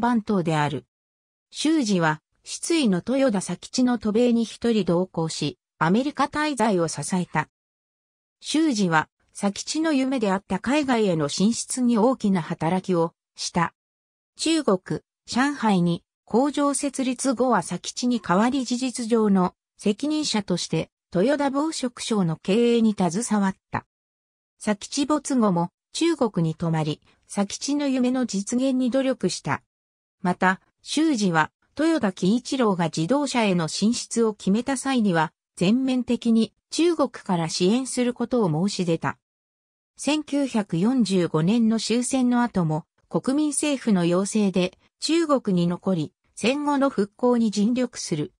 番頭である。修二は、失意の豊田佐吉の渡米に一人同行し、アメリカ滞在を支えた。修二は、佐吉の夢であった海外への進出に大きな働きをした。中国、上海に工場設立後は佐吉に代わり事実上の責任者として豊田防食省の経営に携わった。佐吉没後も中国に泊まり、佐吉の夢の実現に努力した。また、修二は、豊田喜一郎が自動車への進出を決めた際には、全面的に中国から支援することを申し出た。1945年の終戦の後も、国民政府の要請で中国に残り、戦後の復興に尽力する。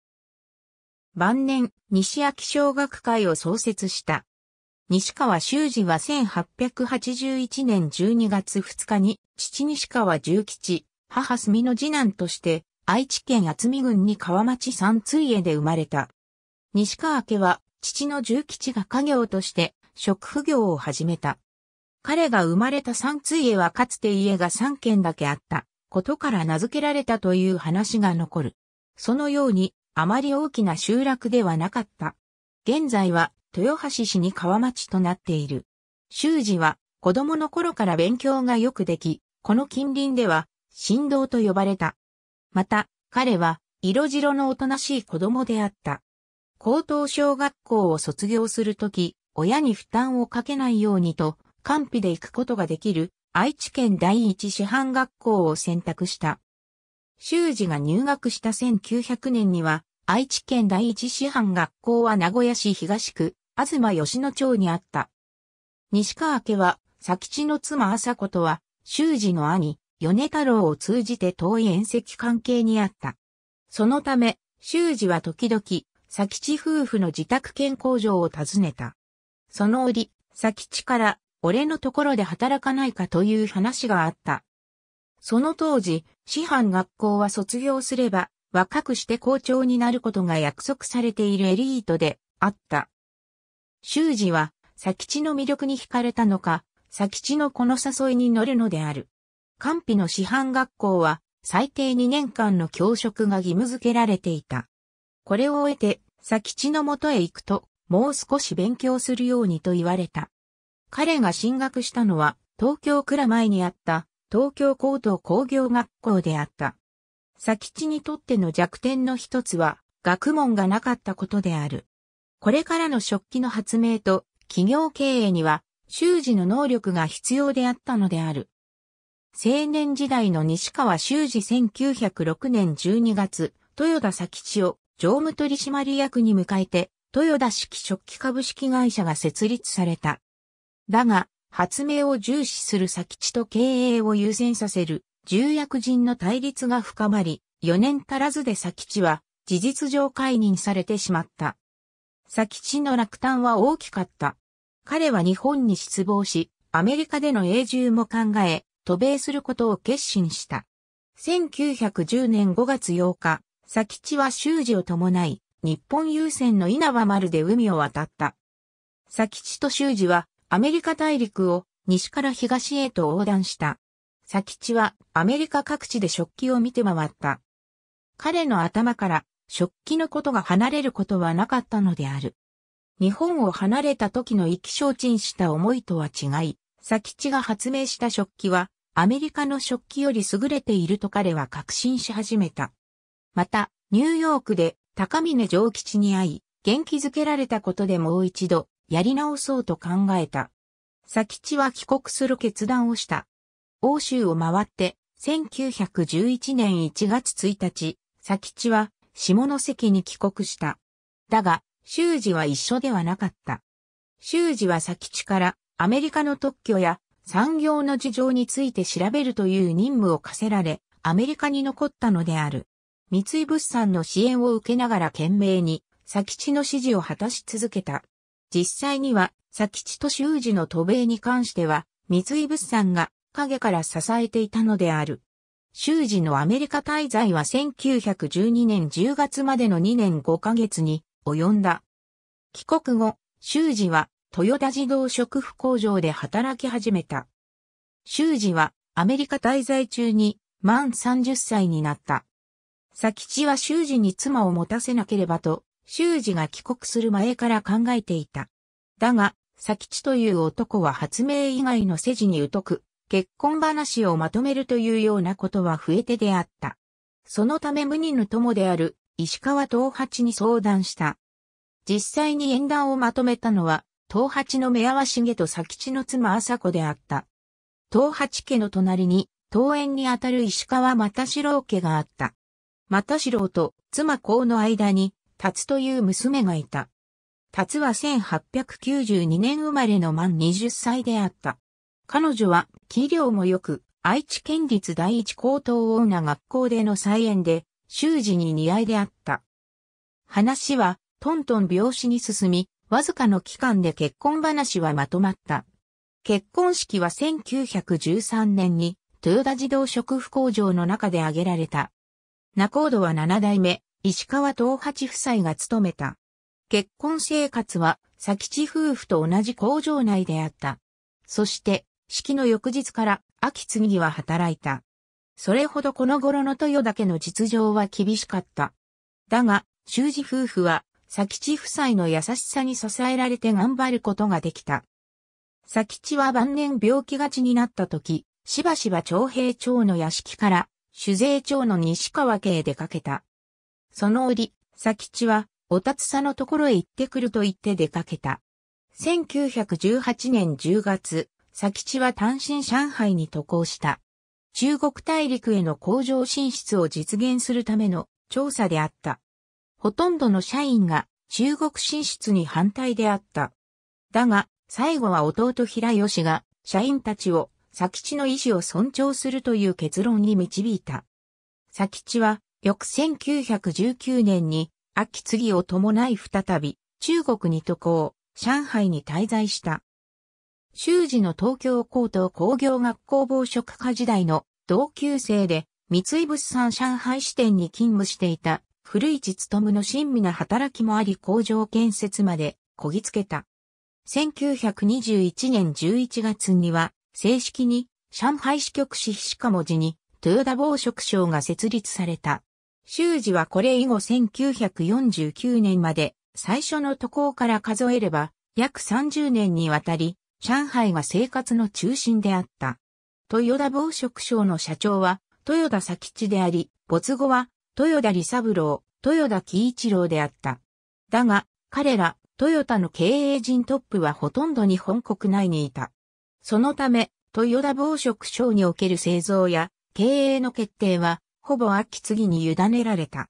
晩年、西秋小学会を創設した。西川修二は1881年12月2日に、父西川重吉、母住の次男として、愛知県厚見郡に川町三津家で生まれた。西川家は、父の重吉が家業として、食婦業を始めた。彼が生まれた三津家はかつて家が三軒だけあった、ことから名付けられたという話が残る。そのように、あまり大きな集落ではなかった。現在は、豊橋市に川町となっている。修二は、子供の頃から勉強がよくでき、この近隣では、神童と呼ばれた。また、彼は、色白のおとなしい子供であった。高等小学校を卒業するとき、親に負担をかけないようにと、完備で行くことができる、愛知県第一師範学校を選択した。修二が入学した1900年には、愛知県第一師範学校は名古屋市東区、東吉野町にあった。西川家は、佐吉の妻麻子とは、修二の兄、米太郎を通じて遠い縁石関係にあった。そのため、修二は時々、佐吉夫婦の自宅兼工場を訪ねた。その折、佐吉から、俺のところで働かないかという話があった。その当時、師範学校は卒業すれば、若くして校長になることが約束されているエリートであった。修二は、佐吉の魅力に惹かれたのか、佐吉のこの誘いに乗るのである。官費の師範学校は最低2年間の教職が義務付けられていた。これを終えて、佐吉のもとへ行くと、もう少し勉強するようにと言われた。彼が進学したのは、東京蔵前にあった、東京高等工業学校であった。佐吉にとっての弱点の一つは、学問がなかったことである。これからの食器の発明と企業経営には、修士の能力が必要であったのである。青年時代の西川修司1906年12月、豊田佐吉を常務取締役に迎えて、豊田式食器株式会社が設立された。だが、発明を重視する佐吉と経営を優先させる重役人の対立が深まり、4年足らずで佐吉は事実上解任されてしまった。佐吉の落胆は大きかった。彼は日本に失望し、アメリカでの永住も考え、渡米することを決心した。1910年5月8日、佐吉は修士を伴い、日本郵船の稲葉丸で海を渡った。佐吉と修士はアメリカ大陸を西から東へと横断した。佐吉はアメリカ各地で食器を見て回った。彼の頭から食器のことが離れることはなかったのである。日本を離れた時の意気消沈した思いとは違い、佐吉が発明した食器はアメリカの食器より優れていると彼は確信し始めた。また、ニューヨークで高峰上吉に会い、元気づけられたことでもう一度、やり直そうと考えた。佐吉は帰国する決断をした。欧州を回って、1911年1月1日、佐吉は下関に帰国した。だが、修二は一緒ではなかった。修二は佐吉からアメリカの特許や産業の事情について調べるという任務を課せられ、アメリカに残ったのである。三井物産の支援を受けながら懸命に、佐吉の指示を果たし続けた。実際には、佐吉と修二の渡米に関しては、三井物産が影から支えていたのである。修二のアメリカ滞在は1912年10月までの2年5ヶ月に及んだ。帰国後、修二は豊田自動食布工場で働き始めた。修二はアメリカ滞在中に満30歳になった。佐吉は修二に妻を持たせなければと、修二が帰国する前から考えていた。だが、佐吉という男は発明以外の世事に疎く、結婚話をまとめるというようなことは増えてであった。そのため無二の友である石川東八に相談した。実際に演談をまとめたのは東八の目合わしげと佐吉の妻朝子であった。東八家の隣に、東園にあたる石川又四郎家があった。又四郎と妻甲の間に、達という娘がいた。達は1892年生まれの満20歳であった。彼女は、器量も良く、愛知県立第一高等大ー学校での再演で、修士に似合いであった。話は、トントン病死に進み、わずかの期間で結婚話はまとまった。結婚式は1913年に、豊田自動食布工場の中で挙げられた。仲人は7代目、石川東八夫妻が務めた。結婚生活は、佐吉夫婦と同じ工場内であった。そして、式の翌日から、秋継ぎは働いた。それほどこの頃の豊田家の実情は厳しかった。だが、修士夫婦は、佐吉夫妻の優しさに支えられて頑張ることができた。佐吉は晩年病気がちになった時、しばしば長平町の屋敷から、酒税町の西川家へ出かけた。その折、佐吉は、おたつさのところへ行ってくると言って出かけた。1918年10月、佐吉は単身上海に渡航した。中国大陸への工場進出を実現するための調査であった。ほとんどの社員が中国進出に反対であった。だが、最後は弟平吉が社員たちを佐吉の意思を尊重するという結論に導いた。佐吉は、翌1919年に、秋継を伴い再び、中国に渡航、上海に滞在した。修士の東京高等工業学校防食科時代の同級生で、三井物産上海支店に勤務していた古市勤の親身な働きもあり工場建設までこぎつけた。1921年11月には、正式に上海支局市しか文字に豊田防食省が設立された。修士はこれ以後1949年まで最初の渡航から数えれば約30年にわたり上海が生活の中心であった。豊田防食省の社長は豊田佐吉であり、没後は豊田利三郎、豊田喜一郎であった。だが、彼ら、トヨタの経営陣トップはほとんど日本国内にいた。そのため、豊田防食省における製造や経営の決定は、ほぼ秋継に委ねられた。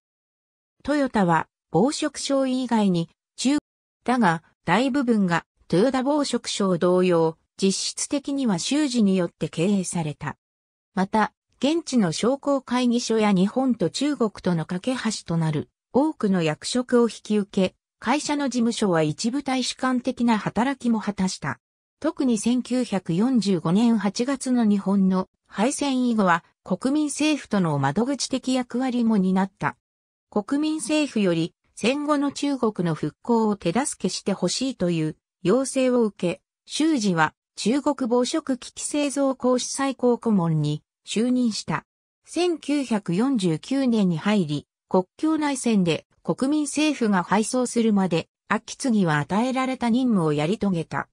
トヨタは、防食省以外に、中、だが、大部分が、豊田防食省同様、実質的には修士によって経営された。また、現地の商工会議所や日本と中国との架け橋となる多くの役職を引き受け、会社の事務所は一部大使館的な働きも果たした。特に1945年8月の日本の敗戦以後は国民政府との窓口的役割も担った。国民政府より戦後の中国の復興を手助けしてほしいという要請を受け、習氏は中国防食機器製造公司最高顧問に就任した。1949年に入り、国境内戦で国民政府が敗走するまで、秋継ぎは与えられた任務をやり遂げた。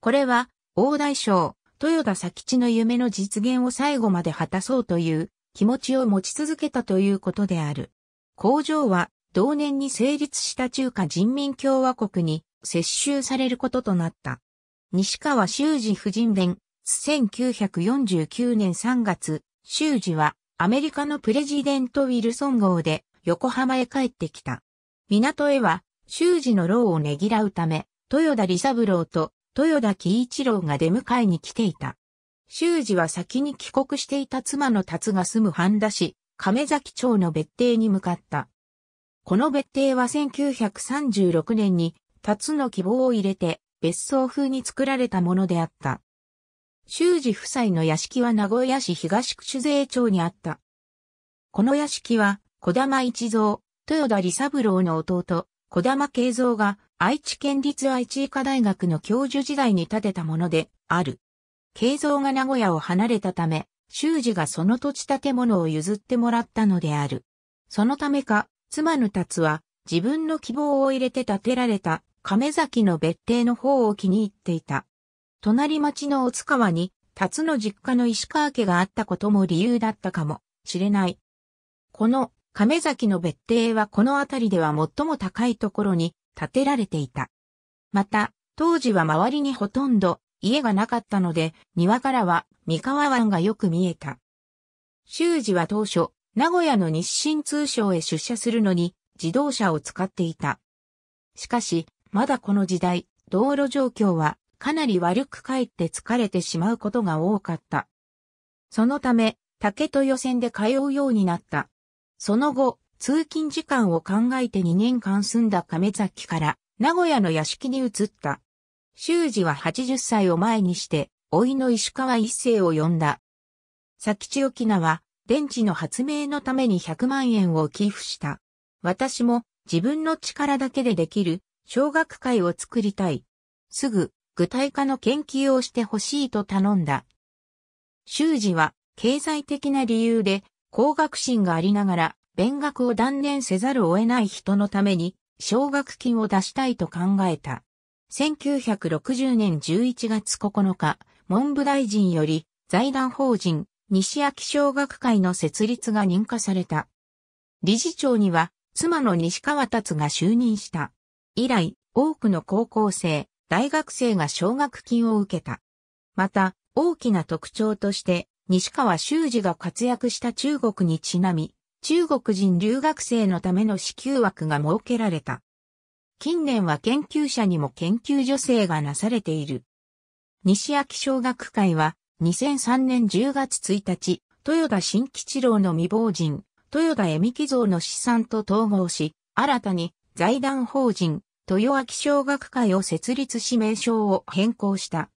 これは、大大将、豊田佐吉の夢の実現を最後まで果たそうという気持ちを持ち続けたということである。工場は、同年に成立した中華人民共和国に接収されることとなった。西川修二夫人伝、1949年3月、修二はアメリカのプレジデントウィルソン号で横浜へ帰ってきた。港へは修二の労をねぎらうため、豊田理三郎と豊田喜一郎が出迎えに来ていた。修二は先に帰国していた妻の達が住む半田市、亀崎町の別邸に向かった。この別邸は1936年に、達の希望を入れて別荘風に作られたものであった。修二夫妻の屋敷は名古屋市東区酒税町にあった。この屋敷は、小玉一蔵、豊田理三郎の弟、小玉慶三が愛知県立愛知医科大学の教授時代に建てたものである。慶三が名古屋を離れたため、修二がその土地建物を譲ってもらったのである。そのためか、妻の達は自分の希望を入れて建てられた亀崎の別邸の方を気に入っていた。隣町の大津川に、辰の実家の石川家があったことも理由だったかもしれない。この亀崎の別邸はこの辺りでは最も高いところに建てられていた。また、当時は周りにほとんど家がなかったので、庭からは三河湾がよく見えた。修二は当初、名古屋の日清通商へ出社するのに自動車を使っていた。しかし、まだこの時代、道路状況はかなり悪く帰って疲れてしまうことが多かった。そのため、竹と予選で通うようになった。その後、通勤時間を考えて2年間住んだ亀崎から名古屋の屋敷に移った。修二は80歳を前にして、老いの石川一世を呼んだ。佐吉沖縄、電池の発明のために100万円を寄付した。私も自分の力だけでできる小学会を作りたい。すぐ具体化の研究をしてほしいと頼んだ。修士は経済的な理由で工学心がありながら勉学を断念せざるを得ない人のために奨学金を出したいと考えた。1960年11月9日、文部大臣より財団法人西秋小学会の設立が認可された。理事長には妻の西川達が就任した。以来、多くの高校生、大学生が奨学金を受けた。また、大きな特徴として、西川修司が活躍した中国にちなみ、中国人留学生のための支給枠が設けられた。近年は研究者にも研究助成がなされている。西秋小学会は2003年10月1日、豊田新吉郎の未亡人、豊田恵美貴像の資産と統合し、新たに財団法人豊明小学会を設立し名称を変更した。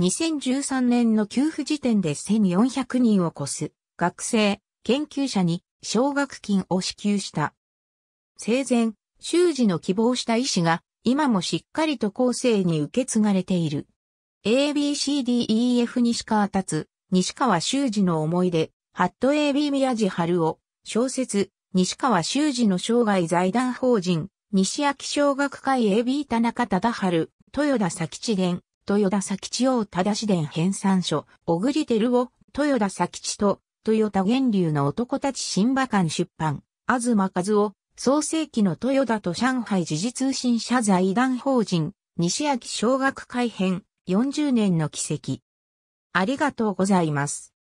2013年の給付時点で1400人を超す学生、研究者に奨学金を支給した。生前、修士の希望した医師が今もしっかりと後世に受け継がれている。ABCDEF 西川達、西川修二の思い出、ハット AB 宮地春夫、小説、西川修二の生涯財団法人、西秋小学会 AB 田中忠春、豊田佐吉伝、豊田佐吉王忠志伝編纂書、小栗照を、豊田佐吉と、豊田源流の男たち新馬館出版、東和夫、創世記の豊田と上海時事通信社財団法人、西秋小学会編、40年の奇跡。ありがとうございます。